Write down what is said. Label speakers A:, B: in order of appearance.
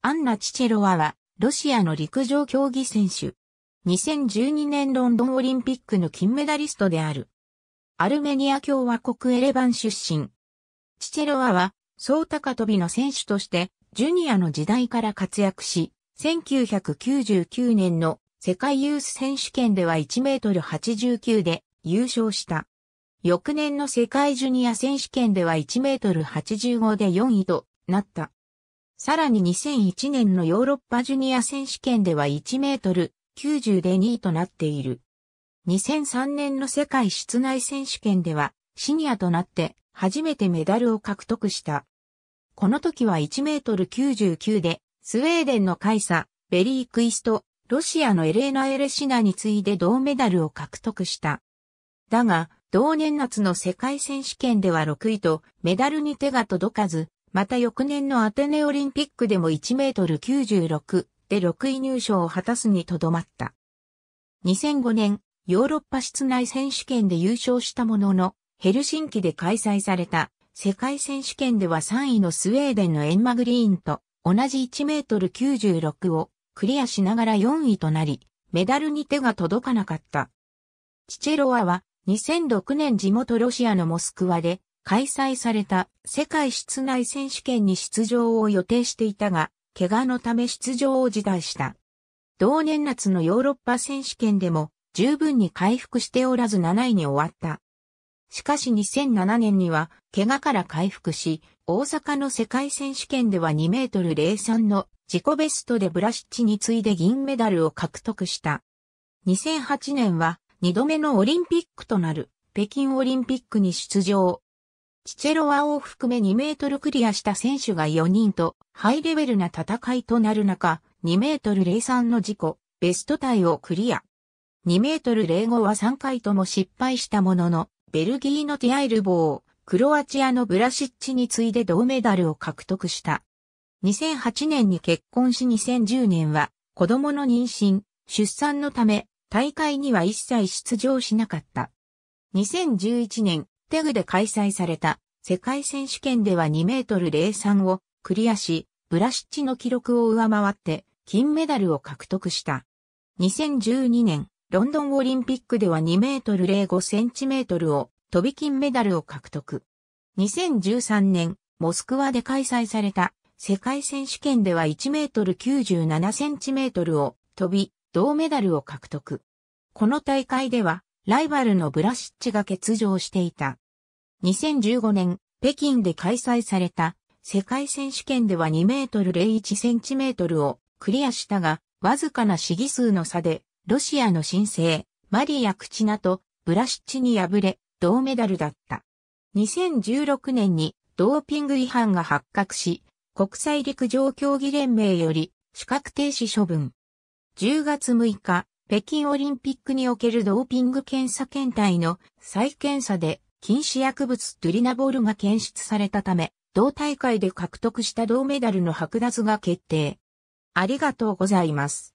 A: アンナ・チチェロワは、ロシアの陸上競技選手。2012年ロンドンオリンピックの金メダリストである。アルメニア共和国エレバン出身。チチェロワは、総高飛びの選手として、ジュニアの時代から活躍し、1999年の世界ユース選手権では1メートル89で優勝した。翌年の世界ジュニア選手権では1メートル85で4位となった。さらに2001年のヨーロッパジュニア選手権では1メートル90で2位となっている。2003年の世界室内選手権ではシニアとなって初めてメダルを獲得した。この時は1メートル99でスウェーデンのカイサ、ベリー・クイスト、ロシアのエレーナ・エレシナに次いで銅メダルを獲得した。だが、同年夏の世界選手権では6位とメダルに手が届かず、また翌年のアテネオリンピックでも1メートル96で6位入賞を果たすにとどまった。2005年、ヨーロッパ室内選手権で優勝したものの、ヘルシンキで開催された世界選手権では3位のスウェーデンのエンマグリーンと同じ1メートル96をクリアしながら4位となり、メダルに手が届かなかった。チチェロワは2006年地元ロシアのモスクワで開催された世界室内選手権に出場を予定していたが、怪我のため出場を辞退した。同年夏のヨーロッパ選手権でも十分に回復しておらず7位に終わった。しかし2007年には怪我から回復し、大阪の世界選手権では2メートル03の自己ベストでブラシッチに次いで銀メダルを獲得した。2008年は2度目のオリンピックとなる北京オリンピックに出場。チチェロワを含め2メートルクリアした選手が4人と、ハイレベルな戦いとなる中、2メートル03の事故、ベストタイをクリア。2メートル05は3回とも失敗したものの、ベルギーのティアイルボー、クロアチアのブラシッチに次いで銅メダルを獲得した。2008年に結婚し2010年は子供の妊娠、出産のため大会には一切出場しなかった。2011年テグで開催された世界選手権では2メートル03をクリアし、ブラシッチの記録を上回って金メダルを獲得した。2012年、ロンドンオリンピックでは2メートル05センチメートルを飛び金メダルを獲得。2013年、モスクワで開催された世界選手権では1メートル97センチメートルを飛び、銅メダルを獲得。この大会ではライバルのブラシッチが欠場していた。2015年、北京で開催された世界選手権では2メートル01センチメートルをクリアしたが、わずかな試技数の差で、ロシアの新星、マリア・クチナとブラシッチに敗れ、銅メダルだった。2016年にドーピング違反が発覚し、国際陸上競技連盟より資格停止処分。10月6日、北京オリンピックにおけるドーピング検査検体の再検査で禁止薬物トゥリナボールが検出されたため、同大会で獲得した銅メダルの剥奪が決定。ありがとうございます。